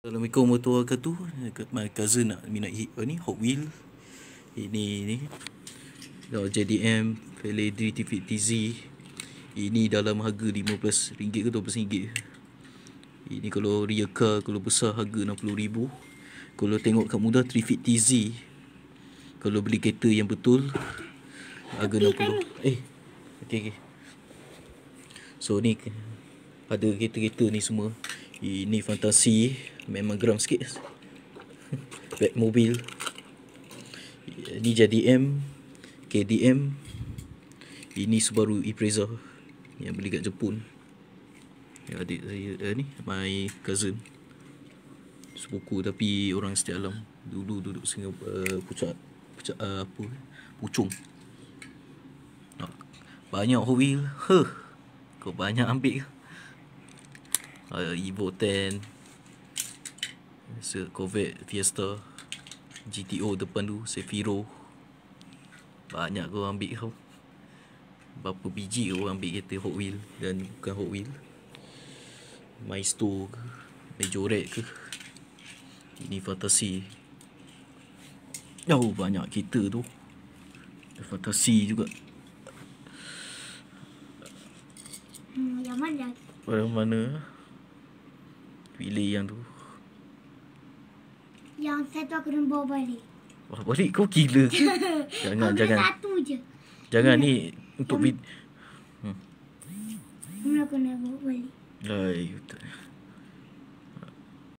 Assalamualaikum warahmatullahi wabarakatuh. My cousin nak minat hit ni Hot Wheel. Ini ni. Dah JDM Valedri TVTZ. Ini dalam harga RM15 ke RM20. Ini kalau rear car kalau besar harga RM60,000. Kalau tengok kat mudah TVTZ. Kalau beli kereta yang betul harga RM60. Kan? Eh. Okey okey. So ni ada kereta-kereta ni semua. Ini fantasi Memang geram sikit mobile. Ini JDM KDM Ini Subaru Impreza Yang beli kat Jepun Adik saya eh, ni My cousin Sepuku tapi orang setiap alam Dulu duduk sini. uh, eh, pucat Pucat uh, apa Pucung Banyak hobi Huh Kau banyak ambil uh, Evo 10 so, Covid Fiesta GTO depan tu Sefiro Banyak kau ambil kau Berapa biji kau ambil kereta Hot Wheel Dan bukan Hot Wheel Maestro ke Majorette ke Ini Fantasy Tahu oh, banyak kereta tu Fantasy juga Hmm, yang mana? Pada mana? pilih yang tu Yang satu aku kena bawa balik Bawa balik kau gila ke? jangan, jangan satu je Jangan ni untuk vid Hmm Kena kena bawa balik Lai, betul